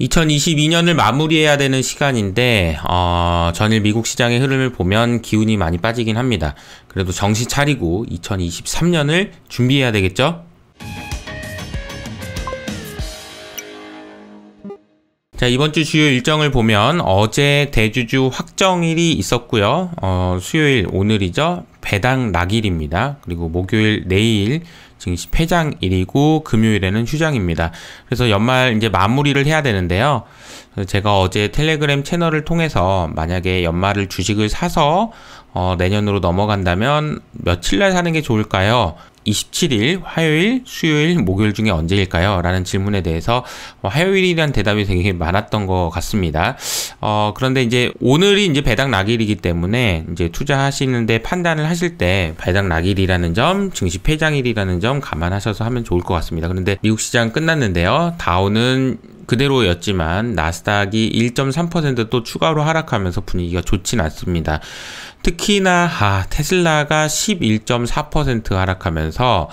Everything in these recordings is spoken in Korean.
2022년을 마무리해야 되는 시간인데 어, 전일 미국 시장의 흐름을 보면 기운이 많이 빠지긴 합니다. 그래도 정신 차리고 2023년을 준비해야 되겠죠? 자, 이번 주 주요 일정을 보면 어제 대주주 확정일이 있었고요. 어, 수요일 오늘이죠. 배당 낙일입니다. 그리고 목요일 내일 지금 폐장일이고 금요일에는 휴장입니다. 그래서 연말 이제 마무리를 해야 되는데요. 제가 어제 텔레그램 채널을 통해서 만약에 연말을 주식을 사서 어, 내년으로 넘어간다면 며칠 날 사는 게 좋을까요? 27일 화요일, 수요일, 목요일 중에 언제일까요? 라는 질문에 대해서 뭐 화요일이란 대답이 되게 많았던 것 같습니다. 어, 그런데 이제 오늘이 이제 배당 낙일이기 때문에 이제 투자하시는데 판단을 하실 때 배당 낙일이라는 점, 증시 폐장일이라는 점 감안하셔서 하면 좋을 것 같습니다. 그런데 미국 시장 끝났는데요. 다운은 그대로였지만 나스닥이 1.3%또 추가로 하락하면서 분위기가 좋진 않습니다. 특히나 아, 테슬라가 11.4% 하락하면서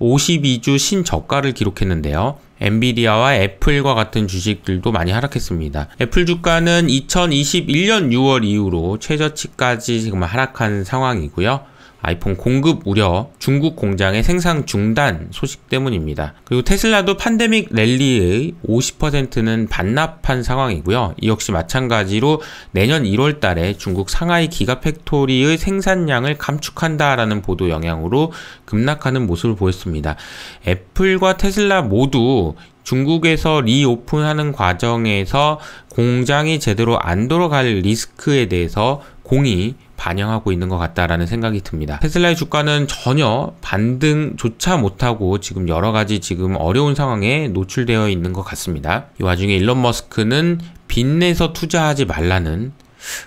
52주 신저가를 기록했는데요. 엔비디아와 애플과 같은 주식들도 많이 하락했습니다. 애플 주가는 2021년 6월 이후로 최저치까지 지금 하락한 상황이고요. 아이폰 공급 우려, 중국 공장의 생산 중단 소식 때문입니다. 그리고 테슬라도 판데믹 랠리의 50%는 반납한 상황이고요. 이 역시 마찬가지로 내년 1월 달에 중국 상하이 기가팩토리의 생산량을 감축한다라는 보도 영향으로 급락하는 모습을 보였습니다. 애플과 테슬라 모두 중국에서 리오픈하는 과정에서 공장이 제대로 안 돌아갈 리스크에 대해서 공이 반영하고 있는 것 같다라는 생각이 듭니다. 테슬라의 주가는 전혀 반등조차 못하고 지금 여러 가지 지금 어려운 상황에 노출되어 있는 것 같습니다. 이 와중에 일론 머스크는 빚내서 투자하지 말라는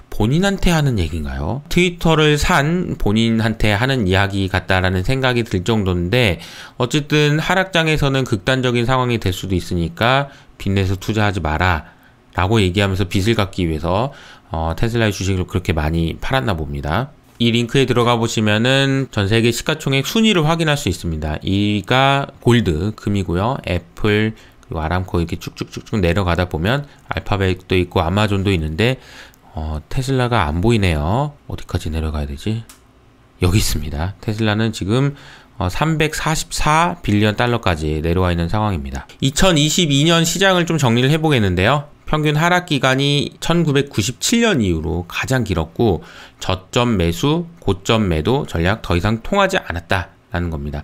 본인한테 하는 얘기인가요? 트위터를 산 본인한테 하는 이야기 같다라는 생각이 들 정도인데 어쨌든 하락장에서는 극단적인 상황이 될 수도 있으니까 빚내서 투자하지 마라 라고 얘기하면서 빚을 갚기 위해서 어, 테슬라의 주식을 그렇게 많이 팔았나 봅니다. 이 링크에 들어가 보시면은 전 세계 시가총액 순위를 확인할 수 있습니다. 이가 골드, 금이고요. 애플, 그리고 아람코 이렇게 쭉쭉쭉쭉 내려가다 보면 알파벳도 있고 아마존도 있는데 어, 테슬라가 안 보이네요. 어디까지 내려가야 되지? 여기 있습니다. 테슬라는 지금 344빌리언 어, 달러까지 내려와 있는 상황입니다. 2022년 시장을 좀 정리를 해보겠는데요. 평균 하락 기간이 1997년 이후로 가장 길었고 저점 매수, 고점 매도 전략 더 이상 통하지 않았다라는 겁니다.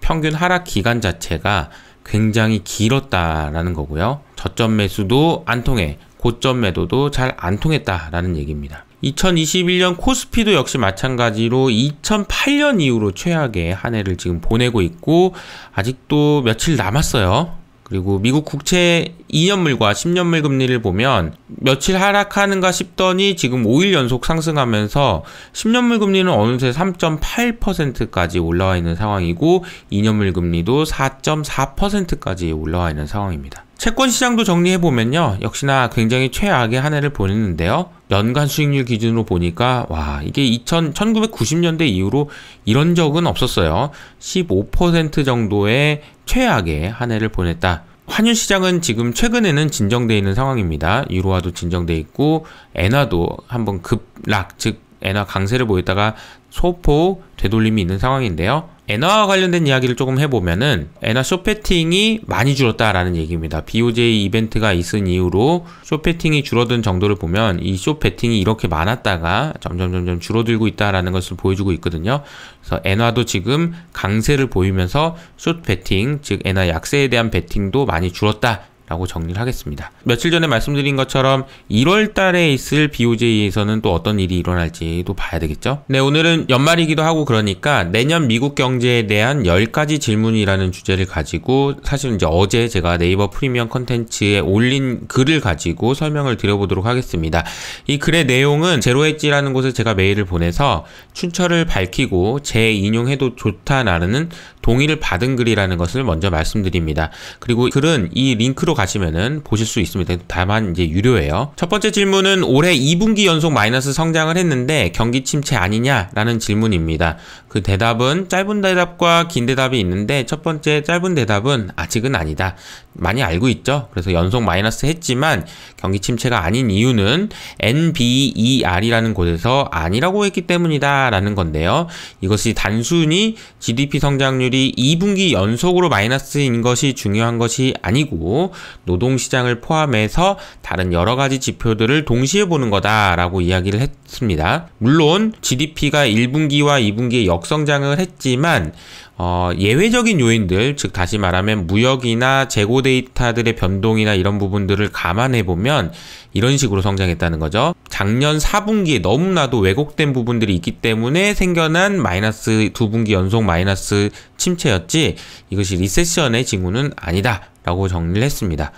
평균 하락 기간 자체가 굉장히 길었다라는 거고요. 저점 매수도 안 통해 고점 매도도 잘 안 통했다라는 얘기입니다. 2021년 코스피도 역시 마찬가지로 2008년 이후로 최악의 한 해를 지금 보내고 있고 아직도 며칠 남았어요. 그리고 미국 국채 2년물과 10년물 금리를 보면 며칠 하락하는가 싶더니 지금 5일 연속 상승하면서 10년물 금리는 어느새 3.8%까지 올라와 있는 상황이고 2년물 금리도 4.4%까지 올라와 있는 상황입니다. 채권 시장도 정리해 보면요. 역시나 굉장히 최악의 한 해를 보냈는데요. 연간 수익률 기준으로 보니까 와, 이게 2000 1990년대 이후로 이런 적은 없었어요. 15% 정도의 최악의 한 해를 보냈다. 환율 시장은 지금 최근에는 진정되어 있는 상황입니다. 유로화도 진정되어 있고 엔화도 한번 급락 즉 엔화 강세를 보였다가 소폭 되돌림이 있는 상황인데요. 엔화와 관련된 이야기를 조금 해보면은 엔화 쇼패팅이 많이 줄었다라는 얘기입니다. BOJ 이벤트가 있은 이후로 쇼패팅이 줄어든 정도를 보면 이 쇼패팅이 이렇게 많았다가 점점점점 줄어들고 있다라는 것을 보여주고 있거든요. 그래서 엔화도 지금 강세를 보이면서 쇼패팅, 즉 엔화 약세에 대한 배팅도 많이 줄었다. 라고 정리를 하겠습니다. 며칠 전에 말씀드린 것처럼 1월 달에 있을 BOJ에서는 또 어떤 일이 일어날지도 봐야 되겠죠? 네, 오늘은 연말이기도 하고 그러니까 내년 미국 경제에 대한 10가지 질문이라는 주제를 가지고 사실 이제 어제 제가 네이버 프리미엄 컨텐츠에 올린 글을 가지고 설명을 드려보도록 하겠습니다. 이 글의 내용은 제로엣지라는 곳에 제가 메일을 보내서 춘철을 밝히고 재인용해도 좋다라는 동의를 받은 글이라는 것을 먼저 말씀드립니다. 그리고 글은 이 링크로 가시면은 보실 수 있습니다. 다만 이제 유료예요. 첫 번째 질문은 올해 2분기 연속 마이너스 성장을 했는데 경기 침체 아니냐라는 질문입니다. 그 대답은 짧은 대답과 긴 대답이 있는데 첫 번째 짧은 대답은 아직은 아니다. 많이 알고 있죠. 그래서 연속 마이너스 했지만 경기 침체가 아닌 이유는 NBER이라는 곳에서 아니라고 했기 때문이다라는 건데요. 이것이 단순히 GDP 성장률이 2분기 연속으로 마이너스인 것이 중요한 것이 아니고 노동시장을 포함해서 다른 여러 가지 지표들을 동시에 보는 거다라고 이야기를 했습니다. 물론 GDP가 1분기와 2분기에 역성장을 했지만 어, 예외적인 요인들, 즉 다시 말하면 무역이나 재고 데이터들의 변동이나 이런 부분들을 감안해 보면 이런 식으로 성장했다는 거죠. 작년 4분기에 너무나도 왜곡된 부분들이 있기 때문에 생겨난 마이너스 2분기 연속 마이너스 침체였지 이것이 리세션의 징후는 아니다. 라고 정리를 했습니다.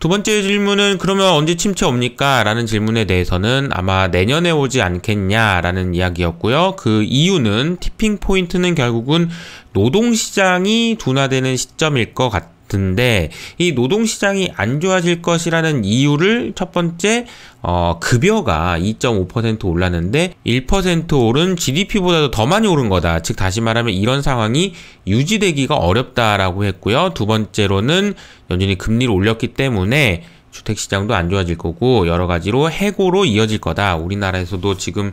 두 번째 질문은 그러면 언제 침체 옵니까? 라는 질문에 대해서는 아마 내년에 오지 않겠냐라는 이야기였고요. 그 이유는 티핑 포인트는 결국은 노동시장이 둔화되는 시점일 것 같아요. 같은데 이 노동 시장이 안 좋아질 것이라는 이유를 첫 번째 어, 급여가 2.5% 올랐는데 1% 오른 GDP보다도 더 많이 오른 거다. 즉 다시 말하면 이런 상황이 유지되기가 어렵다라고 했고요. 두 번째로는 연준이 금리를 올렸기 때문에 주택 시장도 안 좋아질 거고 여러 가지로 해고로 이어질 거다. 우리나라에서도 지금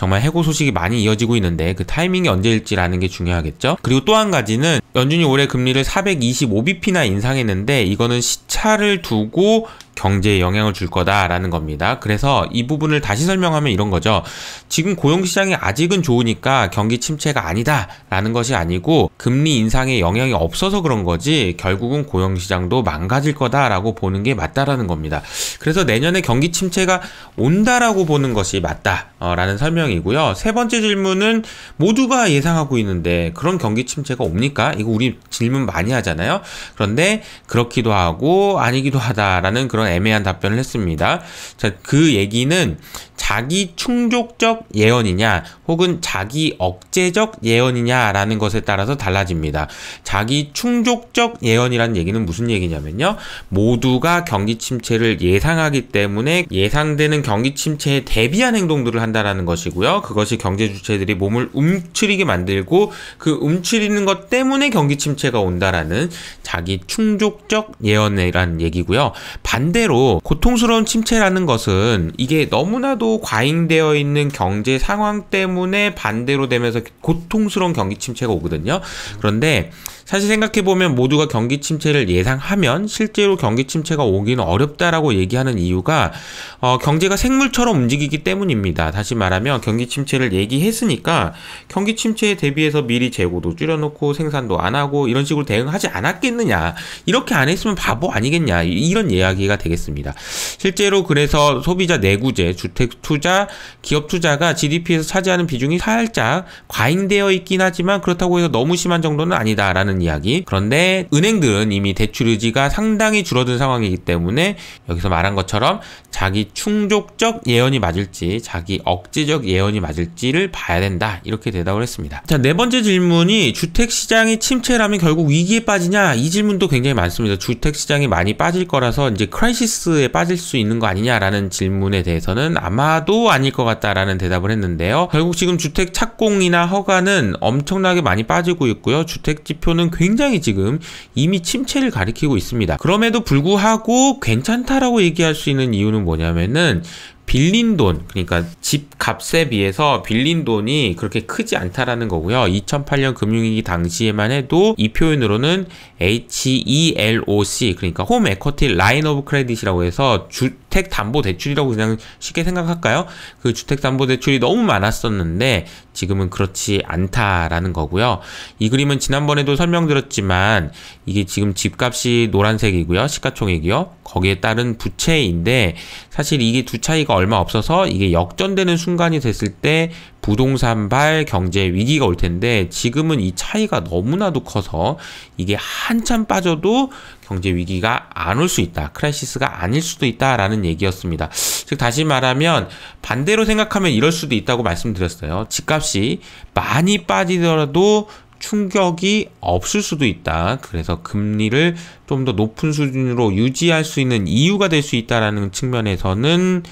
정말 해고 소식이 많이 이어지고 있는데 그 타이밍이 언제일지라는 게 중요하겠죠. 그리고 또 한 가지는 연준이 올해 금리를 425bp나 인상했는데 이거는 시차를 두고 경제에 영향을 줄 거다라는 겁니다. 그래서 이 부분을 다시 설명하면 이런 거죠. 지금 고용시장이 아직은 좋으니까 경기 침체가 아니다라는 것이 아니고 금리 인상에 영향이 없어서 그런 거지 결국은 고용시장도 망가질 거다라고 보는 게 맞다라는 겁니다. 그래서 내년에 경기 침체가 온다라고 보는 것이 맞다라는 설명이고요. 세 번째 질문은 모두가 예상하고 있는데 그런 경기 침체가 옵니까? 이거 우리 질문 많이 하잖아요. 그런데 그렇기도 하고 아니기도 하다라는 그런 애매한 답변을 했습니다. 자, 그 얘기는 자기 충족적 예언이냐 혹은 자기 억제적 예언이냐라는 것에 따라서 달라집니다. 자기 충족적 예언이라는 얘기는 무슨 얘기냐면요. 모두가 경기 침체를 예상하기 때문에 예상되는 경기 침체에 대비한 행동들을 한다라는 것이고요. 그것이 경제 주체들이 몸을 움츠리게 만들고 그 움츠리는 것 때문에 경기 침체가 온다라는 자기 충족적 예언이라는 얘기고요. 반 반대로 고통스러운 침체라는 것은 이게 너무나도 과잉되어 있는 경제 상황 때문에 반대로 되면서 고통스러운 경기 침체가 오거든요. 그런데 사실 생각해보면 모두가 경기 침체를 예상하면 실제로 경기 침체가 오기는 어렵다라고 얘기하는 이유가 어, 경제가 생물처럼 움직이기 때문입니다. 다시 말하면 경기 침체를 얘기했으니까 경기 침체에 대비해서 미리 재고도 줄여놓고 생산도 안 하고 이런 식으로 대응하지 않았겠느냐. 이렇게 안 했으면 바보 아니겠냐. 이런 이야기가 되겠습니다. 실제로 그래서 소비자 내구재, 주택 투자, 기업 투자가 GDP에서 차지하는 비중이 살짝 과잉되어 있긴 하지만 그렇다고 해서 너무 심한 정도는 아니다라는 있다는 이야기. 그런데 은행들은 이미 대출 의지가 상당히 줄어든 상황이기 때문에 여기서 말한 것처럼 자기 충족적 예언이 맞을지 자기 억지적 예언이 맞을지를 봐야 된다. 이렇게 대답을 했습니다. 자, 네 번째 질문이 주택 시장이 침체라면 결국 위기에 빠지냐? 이 질문도 굉장히 많습니다. 주택 시장이 많이 빠질 거라서 이제 크라이시스에 빠질 수 있는 거 아니냐라는 질문에 대해서는 아마도 아닐 것 같다라는 대답을 했는데요. 결국 지금 주택 착공이나 허가는 엄청나게 많이 빠지고 있고요. 주택 지표는 굉장히 지금 이미 침체를 가리키고 있습니다. 그럼에도 불구하고 괜찮다라고 얘기할 수 있는 이유는 뭐냐면은 빌린 돈, 그러니까 집 값에 비해서 빌린 돈이 그렇게 크지 않다라는 거고요. 2008년 금융위기 당시에만 해도 이 표현으로는 HELOC, 그러니까 홈 에쿼티 라인 오브 크레딧이라고 해서 주택 담보 대출이라고 그냥 쉽게 생각할까요? 그 주택 담보 대출이 너무 많았었는데 지금은 그렇지 않다라는 거고요. 이 그림은 지난번에도 설명드렸지만 이게 지금 집값이 노란색이고요. 시가총액이요. 거기에 따른 부채인데 사실 이게 두 차이가 얼마 없어서 이게 역전되는 순간이 됐을 때 부동산발 경제 위기가 올 텐데 지금은 이 차이가 너무나도 커서 이게 한참 빠져도 경제 위기가 안 올 수 있다. 크라이시스가 아닐 수도 있다라는 얘기였습니다. 즉 다시 말하면 반대로 생각하면 이럴 수도 있다고 말씀드렸어요. 집값이 많이 빠지더라도 충격이 없을 수도 있다. 그래서 금리를 좀 더 높은 수준으로 유지할 수 있는 이유가 될 수 있다라는 측면에서는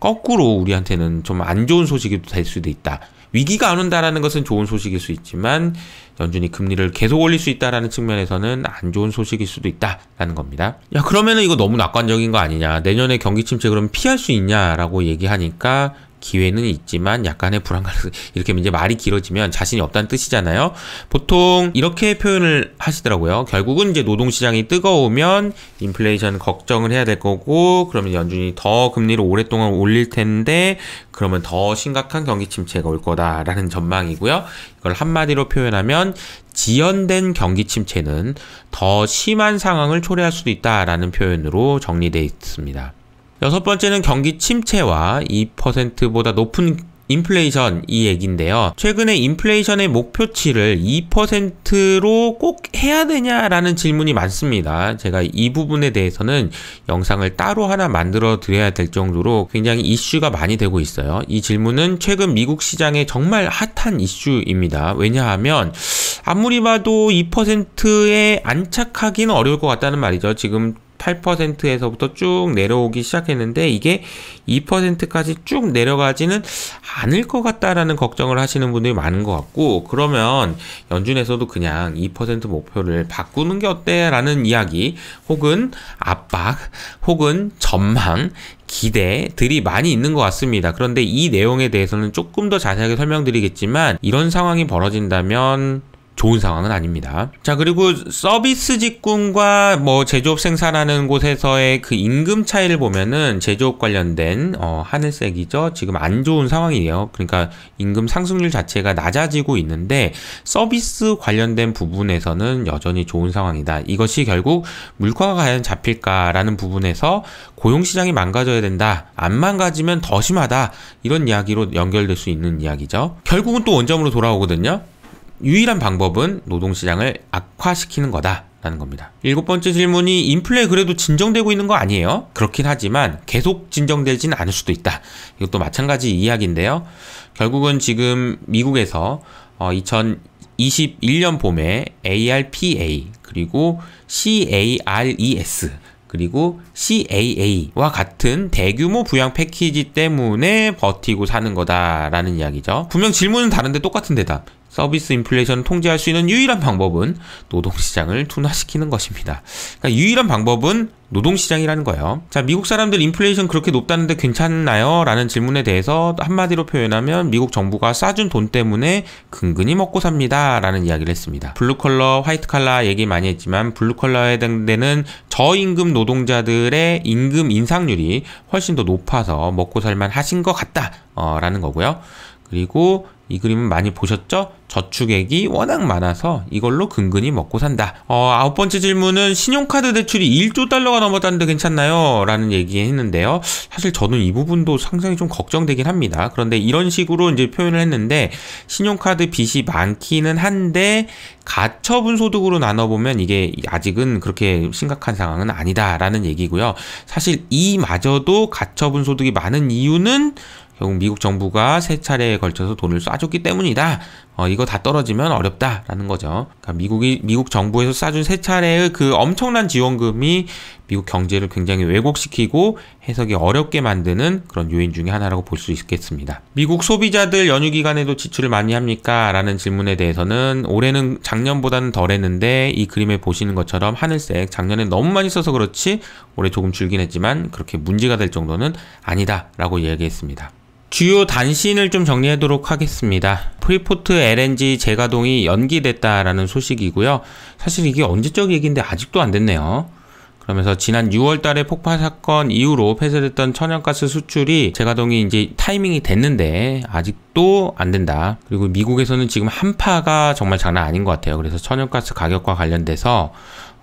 거꾸로 우리한테는 좀 안 좋은 소식이 될 수도 있다. 위기가 안 온다라는 것은 좋은 소식일 수 있지만 연준이 금리를 계속 올릴 수 있다라는 측면에서는 안 좋은 소식일 수도 있다라는 겁니다. 야 그러면은 이거 너무 낙관적인 거 아니냐? 내년에 경기 침체 그럼 피할 수 있냐라고 얘기하니까 기회는 있지만 약간의 불안 감 이렇게 이제 말이 길어지면 자신이 없다는 뜻이잖아요. 보통 이렇게 표현을 하시더라고요. 결국은 이제 노동 시장이 뜨거우면 인플레이션 걱정을 해야 될 거고 그러면 연준이 더 금리를 오랫동안 올릴 텐데 그러면 더 심각한 경기 침체가 올 거다라는 전망이고요. 이걸 한마디로 표현하면 지연된 경기 침체는 더 심한 상황을 초래할 수도 있다라는 표현으로 정리되어 있습니다. 여섯 번째는 경기 침체와 2%보다 높은 인플레이션 이 얘기인데요. 최근에 인플레이션의 목표치를 2%로 꼭 해야 되냐라는 질문이 많습니다. 제가 이 부분에 대해서는 영상을 따로 하나 만들어 드려야 될 정도로 굉장히 이슈가 많이 되고 있어요. 이 질문은 최근 미국 시장의 정말 핫한 이슈입니다. 왜냐하면 아무리 봐도 2%에 안착하기는 어려울 것 같다는 말이죠. 지금 8%에서부터 쭉 내려오기 시작했는데 이게 2%까지 쭉 내려가지는 않을 것 같다라는 걱정을 하시는 분들이 많은 것 같고 그러면 연준에서도 그냥 2% 목표를 바꾸는 게 어때라는 이야기 혹은 압박 혹은 전망 기대들이 많이 있는 것 같습니다. 그런데 이 내용에 대해서는 조금 더 자세하게 설명드리겠지만 이런 상황이 벌어진다면 좋은 상황은 아닙니다. 자, 그리고 서비스 직군과 뭐 제조업 생산하는 곳에서의 그 임금 차이를 보면은 제조업 관련된 어, 하늘색이죠. 지금 안 좋은 상황이에요. 그러니까 임금 상승률 자체가 낮아지고 있는데 서비스 관련된 부분에서는 여전히 좋은 상황이다. 이것이 결국 물가가 과연 잡힐까라는 부분에서 고용 시장이 망가져야 된다. 안 망가지면 더 심하다. 이런 이야기로 연결될 수 있는 이야기죠. 결국은 또 원점으로 돌아오거든요. 유일한 방법은 노동시장을 악화시키는 거다. 라는 겁니다. 일곱 번째 질문이 인플레 그래도 진정되고 있는 거 아니에요? 그렇긴 하지만 계속 진정되진 않을 수도 있다. 이것도 마찬가지 이야기인데요. 결국은 지금 미국에서 어, 2021년 봄에 ARPA 그리고 CARES 그리고 CAA와 같은 대규모 부양 패키지 때문에 버티고 사는 거다라는 이야기죠. 분명 질문은 다른데 똑같은 대답. 서비스 인플레이션을 통제할 수 있는 유일한 방법은 노동시장을 둔화시키는 것입니다. 그러니까 유일한 방법은 노동시장이라는 거예요. 자, 미국 사람들 인플레이션 그렇게 높다는데 괜찮나요? 라는 질문에 대해서 한마디로 표현하면 미국 정부가 싸준 돈 때문에 근근히 먹고 삽니다. 라는 이야기를 했습니다. 블루컬러, 화이트컬러 얘기 많이 했지만 블루컬러에 해당되는 저임금 노동자들의 임금 인상률이 훨씬 더 높아서 먹고 살만 하신 것 같다. 어, 라는 거고요. 그리고 이 그림은 많이 보셨죠? 저축액이 워낙 많아서 이걸로 근근히 먹고 산다. 어, 아홉 번째 질문은 신용카드 대출이 1조 달러가 넘었다는데 괜찮나요? 라는 얘기 했는데요. 사실 저는 이 부분도 상당히 좀 걱정되긴 합니다. 그런데 이런 식으로 이제 표현을 했는데 신용카드 빚이 많기는 한데 가처분 소득으로 나눠보면 이게 아직은 그렇게 심각한 상황은 아니다라는 얘기고요. 사실 이마저도 가처분 소득이 많은 이유는 결국 미국 정부가 세 차례에 걸쳐서 돈을 쏴줬기 때문이다. 어, 이거 다 떨어지면 어렵다라는 거죠. 그러니까 미국이 미국 정부에서 쏴준 세 차례의 그 엄청난 지원금이 미국 경제를 굉장히 왜곡시키고 해석이 어렵게 만드는 그런 요인 중의 하나라고 볼 수 있겠습니다. 미국 소비자들 연휴 기간에도 지출을 많이 합니까? 라는 질문에 대해서는 올해는 작년보다는 덜 했는데 이 그림에 보시는 것처럼 하늘색 작년에 너무 많이 써서 그렇지 올해 조금 줄긴 했지만 그렇게 문제가 될 정도는 아니다라고 이야기했습니다. 주요 단신을 좀 정리하도록 하겠습니다. 프리포트 LNG 재가동이 연기됐다라는 소식이고요. 사실 이게 언제적 얘기인데 아직도 안 됐네요. 그러면서 지난 6월 달에 폭파 사건 이후로 폐쇄됐던 천연가스 수출이 재가동이 이제 타이밍이 됐는데 아직도 안 된다. 그리고 미국에서는 지금 한파가 정말 장난 아닌 것 같아요. 그래서 천연가스 가격과 관련돼서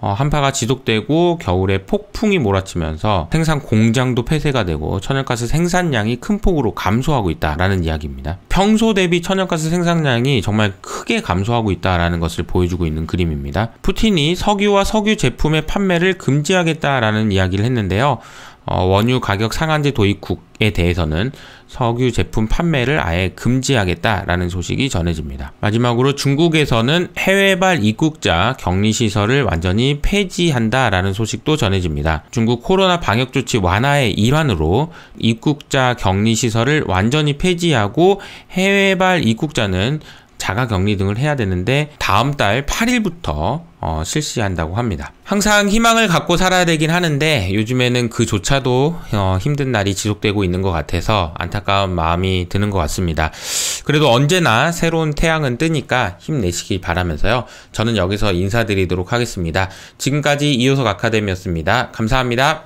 어, 한파가 지속되고 겨울에 폭풍이 몰아치면서 생산 공장도 폐쇄가 되고 천연가스 생산량이 큰 폭으로 감소하고 있다라는 이야기입니다. 평소 대비 천연가스 생산량이 정말 크게 감소하고 있다라는 것을 보여주고 있는 그림입니다. 푸틴이 석유와 석유 제품의 판매를 금지하겠다라는 이야기를 했는데요. 어, 원유 가격 상한제 도입국에 대해서는 석유 제품 판매를 아예 금지하겠다라는 소식이 전해집니다. 마지막으로 중국에서는 해외발 입국자 격리시설을 완전히 폐지한다라는 소식도 전해집니다. 중국 코로나 방역조치 완화의 일환으로 입국자 격리시설을 완전히 폐지하고 해외발 입국자는 자가 격리 등을 해야 되는데 다음 달 8일부터 어, 실시한다고 합니다. 항상 희망을 갖고 살아야 되긴 하는데 요즘에는 그조차도 어, 힘든 날이 지속되고 있는 것 같아서 안타까운 마음이 드는 것 같습니다. 그래도 언제나 새로운 태양은 뜨니까 힘내시길 바라면서요. 저는 여기서 인사드리도록 하겠습니다. 지금까지 이효석 아카데미였습니다. 감사합니다.